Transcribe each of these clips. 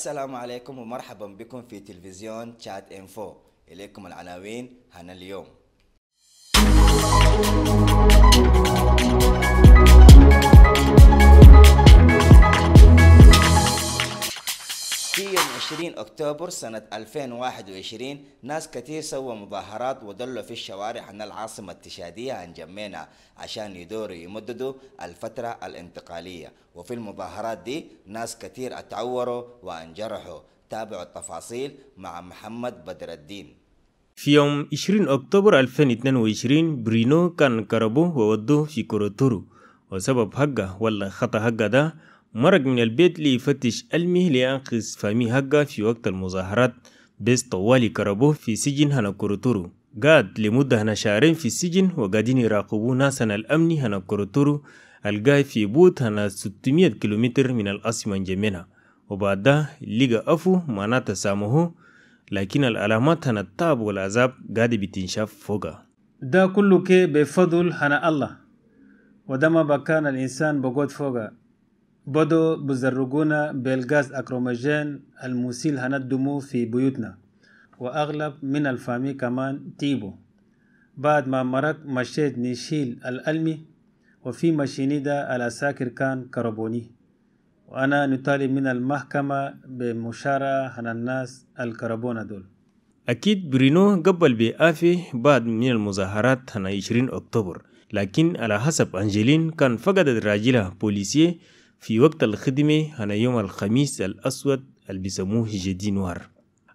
السلام عليكم ومرحبا بكم في تلفزيون تشات انفو إليكم العناوين هنا اليوم في يوم 20 أكتوبر سنة 2021 ناس كتير سووا مظاهرات ودلوا في الشوارع عن العاصمة التشادية عن جمينا عشان يدوروا يمددوا الفترة الانتقالية وفي المظاهرات دي ناس كتير اتعوروا وانجرحوا تابعوا التفاصيل مع محمد بدر الدين في يوم 20 أكتوبر 2022 برينو كان كربوه وودوه في كوروتورو وسبب حقه ولا خطأ حقه ده مرق من البيت ليفتش ألمه لينقذ فامي هكا في وقت المظاهرات بس طوالي كربوه في سجن كورتورو قاد لمدة هنا شهرين في السجن وقادين يراقبوا ناسنا الأمن هنا كورتورو القاي في بوت هنا 600 كيلومتر من الأصمة جمينا وبعدها لقى أفو معناتها ساموه لكن العلامات هنا التعب والعذاب قادي بتنشاف فوقا ده كله كي بفضل هنا الله ودما ما بكان الإنسان بقود فوقا بدو بزرقونا بالغاز أكروماجين المسيل هندمه في بيوتنا وأغلب من الفامي كمان تيبو بعد ما مرق مشيت نشيل الألمي وفي مشيني ده الأساكر كان كربوني وأنا نطالب من المحكمة بمشارة عن الناس الكربونة دول أكيد برينو قبل بآفي بعد من المظاهرات عن 20 أكتوبر لكن على حسب أنجلين كان فقدت راجلها بوليسيه في وقت الخدمة أنا يوم الخميس الأسود اللي بيسموه جدي نوار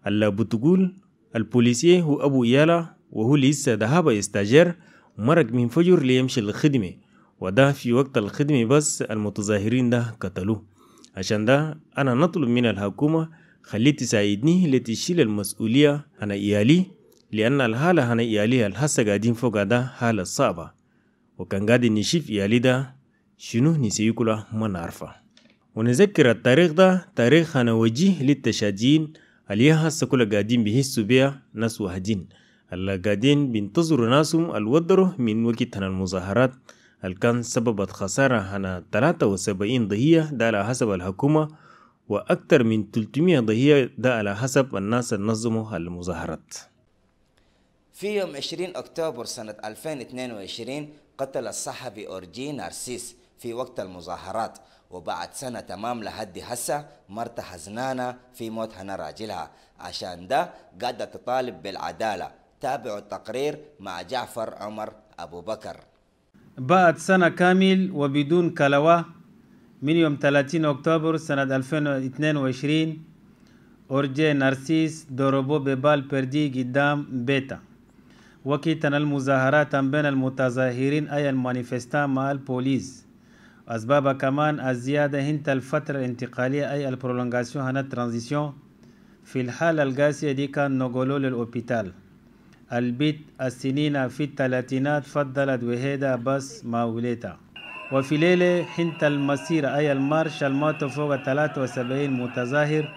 اللي بتقول البوليسي هو أبو يالا وهو لسه ذهب يستاجر مرق من فجر ليمشي الخدمة وده في وقت الخدمة بس المتظاهرين ده قتلوه عشان ده أنا نطلب من الحكومة خليه تساعدني لتشيل المسؤولية أنا إيالي لأن الحالة أنا إيالي الحسا قاعدين فوق ده حالة صعبة وكان قاعد نشيف إيالي ده شنو نسيكله ما ونذكر التاريخ ده تاريخ أنا وجيه للتشادين اللي هسه كل قاعدين بيحسوا بيها ناس وهدين اللي قادين بنتظر ناسهم الودروا من وقت المظاهرات الكان سببت خسارة هنا 73 ضهية ده على حسب الحكومة وأكثر من 300 ضهية ده على حسب الناس اللي المظاهرات في يوم 20 أكتوبر سنة 2022 قتل الصحفي أورجي نارسيس في وقت المظاهرات وبعد سنة تمام لهدي هسه مرتها زنانة في موت هنا راجلها عشان ده قاعدة تطالب بالعدالة تابعوا التقرير مع جعفر عمر أبو بكر بعد سنة كامل وبدون كلوة من يوم 30 أكتوبر سنة 2022 أرجي نارسيس ضربوا ببال بردي قدام بيتا وكي تنال مظاهرات بين المتظاهرين أي المانيفستان مع البوليس أسباب كمان الزيادة هنت الفترة الانتقالية أي البرولونغاسيون هنا الترانزيسيون في الحالة القاسية دي كان نقولوا للأوبيتال البيت السنين في الثلاثينات فضلت وهيدا بس ما وليتا وفي ليلة حنت المسيرة أي المارش المات فوق 73 متظاهر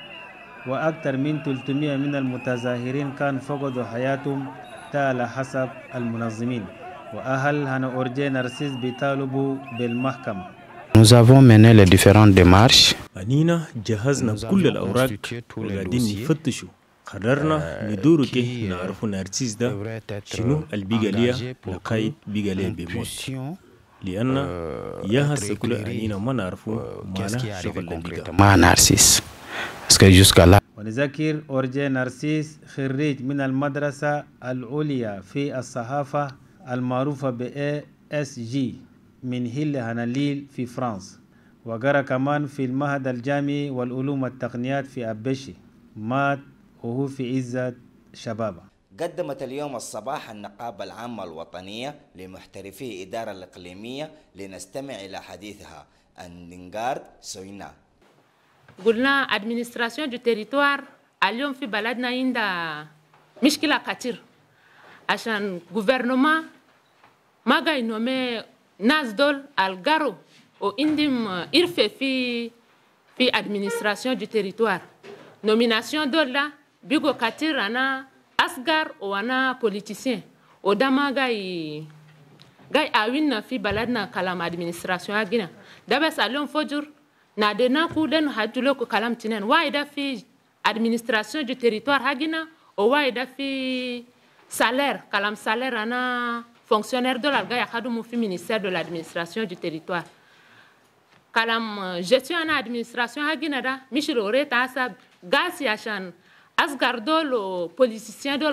وأكثر من 300 من المتظاهرين كان فقدوا حياتهم تالا حسب المنظمين وأهل هنا أورجي نرسيس بيطالبوا بالمحكمة Nous avons mené les différentes démarches. قررنا ندور Liana, شنو a ما zakir نارسيس ونذكر أورجي نارسيس خريج من المدرسة العليا في al المعروفة be ASG من هيل هناليل في فرنسا وقرأ كمان في المهد الجامعي والعلوم والتقنيات في أبشي مات وهو في عزة شبابه قدمت اليوم الصباح النقابة العامة الوطنية لمحترفي إدارة الإقليمية لنستمع إلى حديثها أندنغارد سوينا قلنا أدمينستراسيون دو تيريتوار اليوم في بلدنا عندها مشكلة كتير عشان gouvernement ما قاينومي nasdol algaro au indim euh, irfefi fi administration du territoire nomination Dolla, la bigo asgar o politicien o dama gai awin na fi baladna kalam administration agina dabe salon fojur na de na ku hajulo kalam tinen waida fi administration du territoire hagina o waida fi salaire kalam salaire ana fonctionnaire de l'Alga ministère de l'administration du territoire. Kalam euh, suis en administration à Guinada, Michel Oreta, Asgardo, le politicien de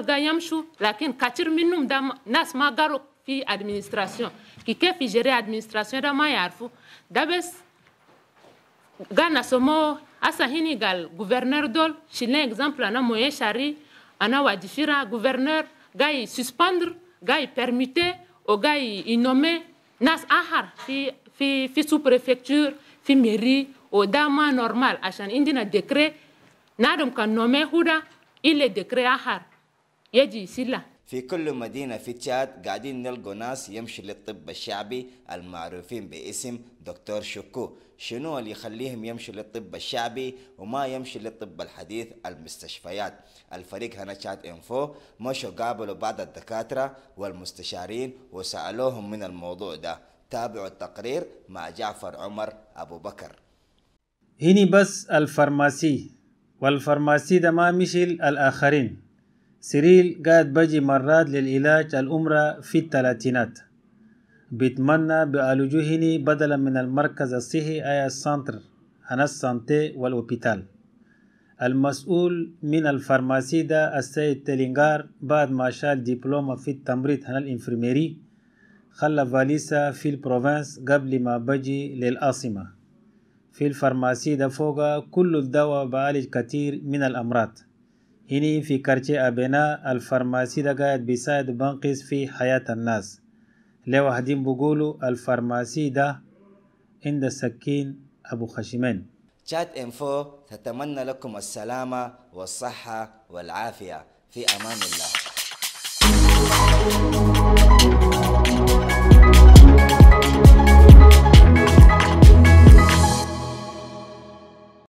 fi administration, qui suis gérer administration de Mayarfou, d'Abes Gana Somo, gouverneur d'Ol, exemple, moyen Chari, gouverneur, suspendre gars il au gars il nommait nas ahar fi fi sous préfecture fi mairie au dama normal achan indina décret nadum kan nommé houda, il est décret ahar c'est là. في كل مدينة في تشاد قاعدين نلقوا ناس يمشي للطب الشعبي المعروفين باسم دكتور شكو شنو اللي يخليهم يمشوا للطب الشعبي وما يمشي للطب الحديث المستشفيات الفريق هنا تشاد انفو مشوا قابلوا بعض الدكاترة والمستشارين وسألوهم من الموضوع ده تابعوا التقرير مع جعفر عمر أبو بكر هني بس الفرماسي والفرماسي ده ما مشي الآخرين سيريل قاعد بجي مرات للعلاج الأمرة في الثلاثينات بيتمنى بألوجوهني بدلا من المركز الصحي أي السنتر أنا السانتي والوبيتال المسؤول من الفارماسي ده السيد تلينغار بعد ما شال دبلومة في التمريض هنا الإنفرميري خلى فاليسا في البروفنس قبل ما بجي للعاصمة في الفارماسي ده فوق كل الدواء بعالج كتير من الأمراض هني في كرشة أبناء الفارماسي ده بيساعد بنقص في حياة الناس لو واحدين بيقولوا الفارماسي ده عند السكين أبو خشمين شات انفو تتمنى لكم السلامة والصحة والعافية في أمان الله Thank you.